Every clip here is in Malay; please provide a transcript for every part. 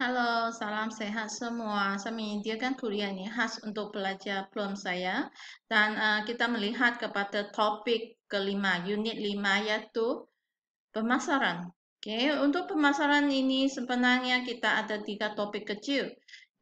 Halo, salam sehat semua. Saya menyediakan kuliah ini khas untuk pelajar plum saya. Dan uh, kita melihat kepada topik kelima, unit lima iaitu pemasaran. Okay. Untuk pemasaran ini sebenarnya kita ada tiga topik kecil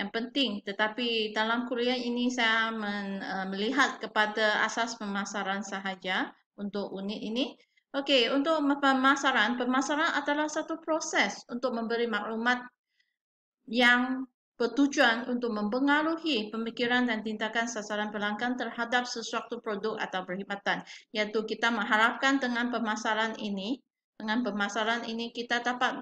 yang penting. Tetapi dalam kuliah ini saya men, uh, melihat kepada asas pemasaran sahaja untuk unit ini. Okey, untuk pemasaran, pemasaran adalah satu proses untuk memberi maklumat yang bertujuan untuk mempengaruhi pemikiran dan tindakan sasaran pelanggan terhadap sesuatu produk atau perkhidmatan. Yaitu kita mengharapkan dengan pemasaran ini, dengan pemasaran ini kita dapat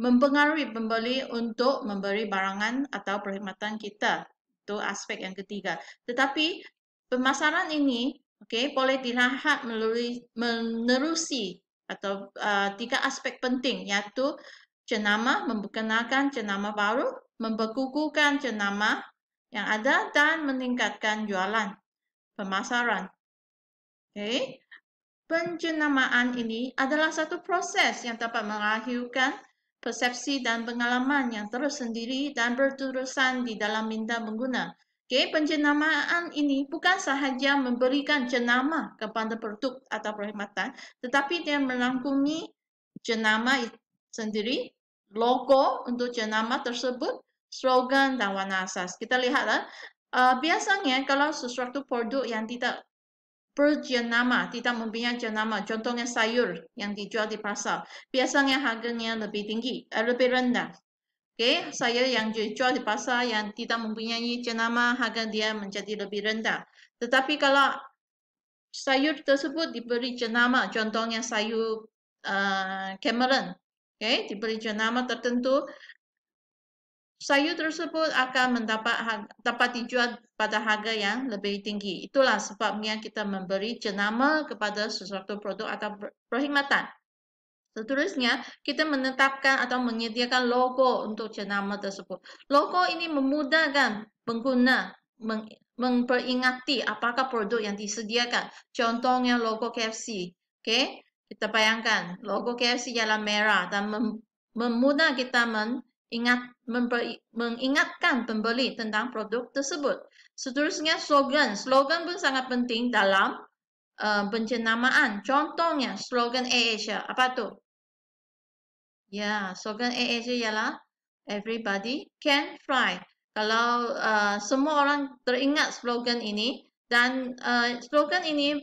mempengaruhi pembeli untuk memberi barangan atau perkhidmatan kita. Itu aspek yang ketiga. Tetapi pemasaran ini okay, boleh dilahat melalui menerusi atau uh, tiga aspek penting yaitu jenama, memperkenalkan jenama baru, memperkukuhkan jenama yang ada dan meningkatkan jualan, pemasaran. Okay. Penjenamaan ini adalah satu proses yang dapat mengakhirkan persepsi dan pengalaman yang terus sendiri dan berterusan di dalam minda pengguna. Okay, penjenamaan ini bukan sahaja memberikan jenama kepada produk atau perkhidmatan, tetapi dia melangkumi jenama sendiri, logo untuk jenama tersebut, slogan dan warna asas. Kita lihat lah. Uh, biasanya kalau sesuatu produk yang tidak berjenama, tidak mempunyai jenama, contohnya sayur yang dijual di pasar, biasanya harganya lebih tinggi, uh, lebih rendah. Okay, sayur yang dijual di pasar yang tidak mempunyai jenama, harga dia menjadi lebih rendah. Tetapi kalau sayur tersebut diberi jenama, contohnya sayur uh, Cameron, Okay, diberi jenama tertentu. Sayur tersebut akan mendapat dapat dijual pada harga yang lebih tinggi. Itulah sebabnya kita memberi jenama kepada sesuatu produk atau perkhidmatan. Seterusnya, kita menetapkan atau menyediakan logo untuk jenama tersebut. Logo ini memudahkan pengguna meng memperingati apakah produk yang disediakan. Contohnya logo KFC. Okay? kita bayangkan logo KFC ialah merah dan mem- memudah kita mengingat, mengingatkan pembeli tentang produk tersebut. Seterusnya slogan, slogan pun sangat penting dalam uh, eh, pencernamaan. Contohnya slogan Air Asia, apa tu? Ya, yeah, slogan Air Asia ialah Everybody Can Fly. Kalau uh, semua orang teringat slogan ini dan uh, slogan ini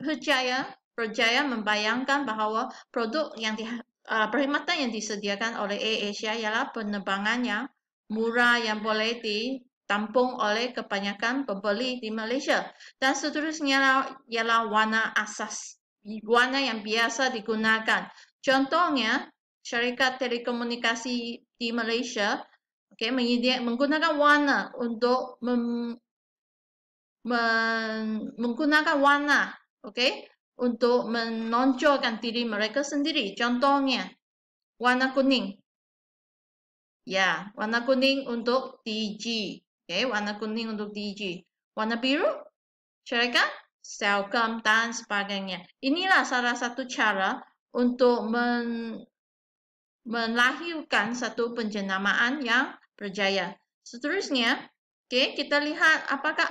percaya berjaya membayangkan bahawa produk yang di, uh, perkhidmatan yang disediakan oleh Air Asia ialah penerbangan yang murah yang boleh ditampung oleh kebanyakan pembeli di Malaysia. Dan seterusnya ialah, warna asas, warna yang biasa digunakan. Contohnya, syarikat telekomunikasi di Malaysia okay, menyedia, menggunakan warna untuk mem, mem, menggunakan warna okay, untuk menonjolkan diri mereka sendiri. Contohnya, warna kuning. Ya, warna kuning untuk DG. Okay, warna kuning untuk DG. Warna biru, syarikat, Selcom dan sebagainya. Inilah salah satu cara untuk men melahirkan satu penjenamaan yang berjaya. Seterusnya, okay, kita lihat apakah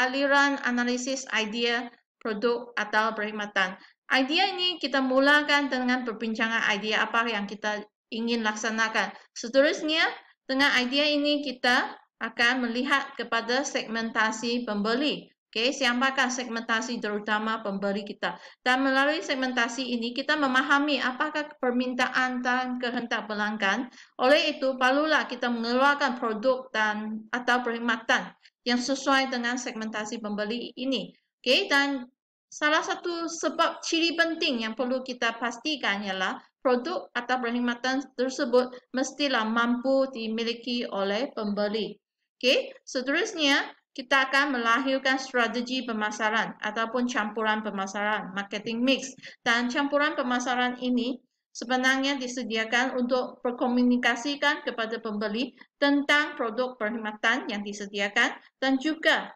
aliran analisis idea produk atau perkhidmatan. Idea ini kita mulakan dengan perbincangan idea apa yang kita ingin laksanakan. Seterusnya, dengan idea ini kita akan melihat kepada segmentasi pembeli. Okay, siapakah segmentasi terutama pembeli kita. Dan melalui segmentasi ini, kita memahami apakah permintaan dan kehendak pelanggan. Oleh itu, barulah kita mengeluarkan produk dan atau perkhidmatan yang sesuai dengan segmentasi pembeli ini. Okay, dan Salah satu sebab ciri penting yang perlu kita pastikan ialah produk atau perkhidmatan tersebut mestilah mampu dimiliki oleh pembeli. Okey, seterusnya kita akan melahirkan strategi pemasaran ataupun campuran pemasaran, marketing mix. Dan campuran pemasaran ini sebenarnya disediakan untuk berkomunikasikan kepada pembeli tentang produk perkhidmatan yang disediakan dan juga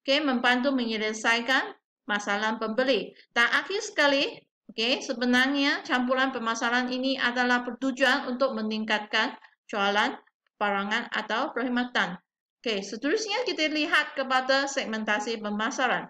okay, membantu menyelesaikan pemasaran pembeli. Dan akhir sekali, okay, sebenarnya campuran permasalahan ini adalah pertujuan untuk meningkatkan jualan, barangan atau perkhidmatan. Okay, seterusnya kita lihat kepada segmentasi pemasaran.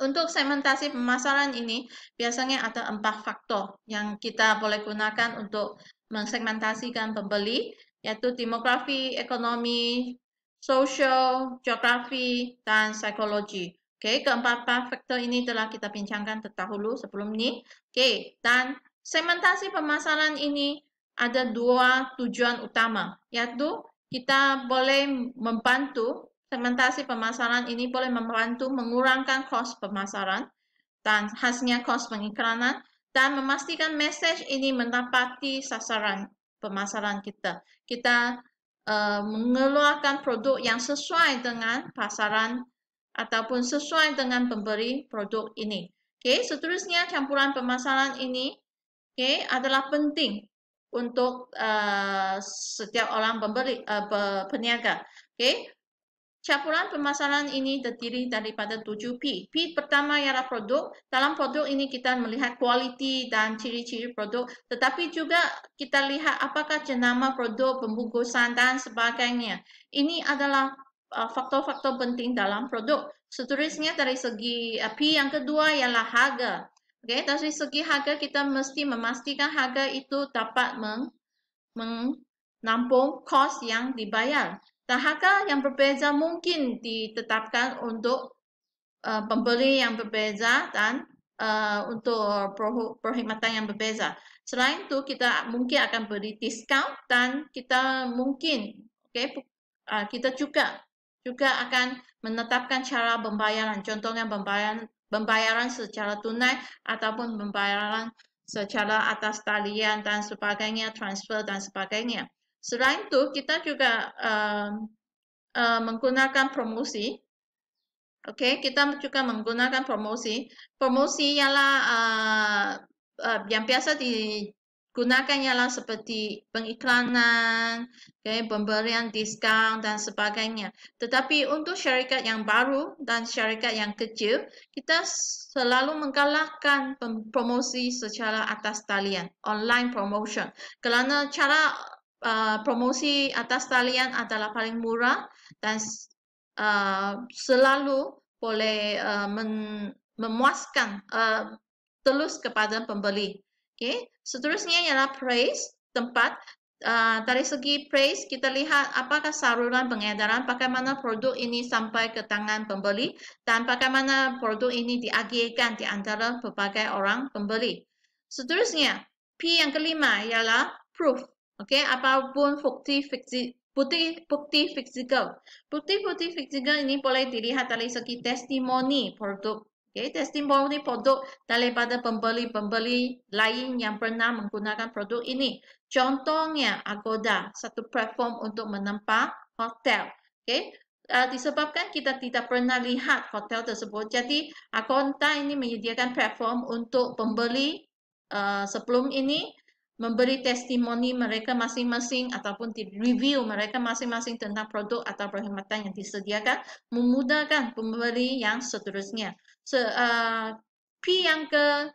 Untuk segmentasi pemasaran ini, biasanya ada empat faktor yang kita boleh gunakan untuk mensegmentasikan pembeli, yaitu demografi, ekonomi, sosial, geografi, dan psikologi. Okey, keempat-empat faktor ini telah kita bincangkan terdahulu sebelum ni. Okey, dan segmentasi permasalahan ini ada dua tujuan utama, iaitu kita boleh membantu segmentasi permasalahan ini boleh membantu mengurangkan kos permasalahan dan khasnya kos pengiklanan dan memastikan mesej ini mendapati sasaran permasalahan kita. Kita uh, mengeluarkan produk yang sesuai dengan pasaran ataupun sesuai dengan pemberi produk ini. Okey, seterusnya campuran pemasaran ini okey adalah penting untuk uh, setiap orang pembeli uh, eh, peniaga. Okey. Campuran pemasaran ini terdiri daripada 7P. P pertama ialah produk. Dalam produk ini kita melihat kualiti dan ciri-ciri produk. Tetapi juga kita lihat apakah jenama produk, pembungkusan dan sebagainya. Ini adalah Uh, faktor-faktor penting dalam produk. Seterusnya dari segi uh, P yang kedua ialah harga. Okay, dari segi harga kita mesti memastikan harga itu dapat meng menampung kos yang dibayar. Dan harga yang berbeza mungkin ditetapkan untuk uh, pembeli yang berbeza dan Uh, untuk perkhidmatan yang berbeza. Selain itu, kita mungkin akan beri diskaun dan kita mungkin, okay, uh, kita juga juga akan menetapkan cara pembayaran, contohnya pembayaran, pembayaran secara tunai ataupun pembayaran secara atas talian dan sebagainya, transfer dan sebagainya. Selain itu, kita juga uh, uh, menggunakan promosi. Oke, okay? kita juga menggunakan promosi. Promosi ialah uh, uh, yang biasa di, gunakan ialah seperti pengiklanan, okay, pemberian diskaun dan sebagainya. Tetapi untuk syarikat yang baru dan syarikat yang kecil, kita selalu menggalakkan promosi secara atas talian, online promotion. Kerana cara uh, promosi atas talian adalah paling murah dan uh, selalu boleh uh, memuaskan uh, telus kepada pembeli. Okay. Seterusnya ialah praise, tempat. Uh, dari segi praise, kita lihat apakah saluran pengedaran, bagaimana produk ini sampai ke tangan pembeli dan bagaimana produk ini diagihkan di antara pelbagai orang pembeli. Seterusnya, P yang kelima ialah proof. Okay, apapun bukti bukti bukti fisikal. Bukti bukti fisikal ini boleh dilihat dari segi testimoni produk Okay, testimoni produk daripada pembeli-pembeli lain yang pernah menggunakan produk ini. Contohnya Agoda, satu platform untuk menempah hotel. Okay, uh, disebabkan kita tidak pernah lihat hotel tersebut, jadi Agoda ini menyediakan platform untuk pembeli uh, sebelum ini memberi testimoni mereka masing-masing ataupun di review mereka masing-masing tentang produk atau perkhidmatan yang disediakan memudahkan pembeli yang seterusnya. So, uh, P yang ke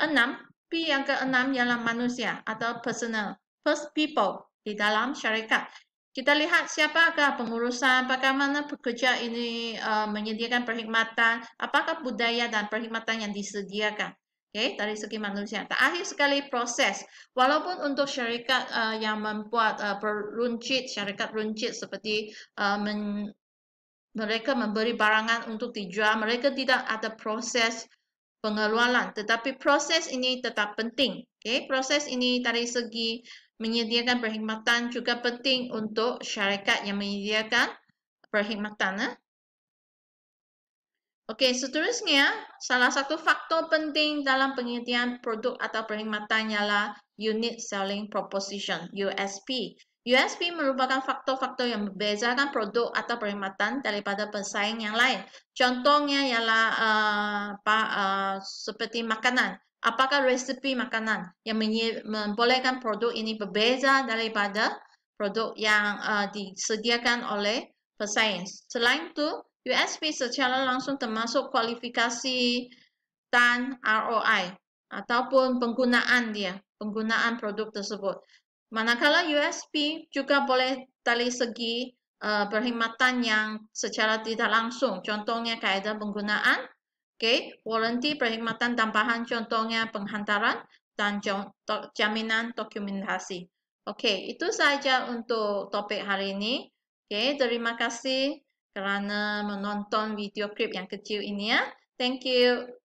enam, P yang ke enam ialah manusia atau personal, first people di dalam syarikat. Kita lihat siapakah pengurusan, bagaimana pekerja ini uh, menyediakan perkhidmatan, apakah budaya dan perkhidmatan yang disediakan. Okay, dari segi manusia. Tak akhir sekali proses. Walaupun untuk syarikat uh, yang membuat uh, peruncit, syarikat runcit seperti uh, men, mereka memberi barangan untuk dijual, mereka tidak ada proses pengeluaran. Tetapi proses ini tetap penting. Okay, proses ini dari segi menyediakan perkhidmatan juga penting untuk syarikat yang menyediakan perkhidmatan. Eh? Okey, seterusnya, salah satu faktor penting dalam pengertian produk atau perkhidmatan ialah Unit Selling Proposition, USP. USP merupakan faktor-faktor yang membezakan produk atau perkhidmatan daripada pesaing yang lain. Contohnya ialah uh, eh, apa, uh, eh, seperti makanan. Apakah resipi makanan yang membolehkan produk ini berbeza daripada produk yang uh, disediakan oleh pesaing. Selain itu, USP secara langsung termasuk kualifikasi dan ROI ataupun penggunaan dia, penggunaan produk tersebut. Manakala USP juga boleh dari segi uh, perkhidmatan yang secara tidak langsung, contohnya kaedah penggunaan, okay, warranty perkhidmatan tambahan, contohnya penghantaran dan jaminan dokumentasi. Okay, itu saja untuk topik hari ini. Okay, terima kasih kerana menonton video klip yang kecil ini ya. Thank you.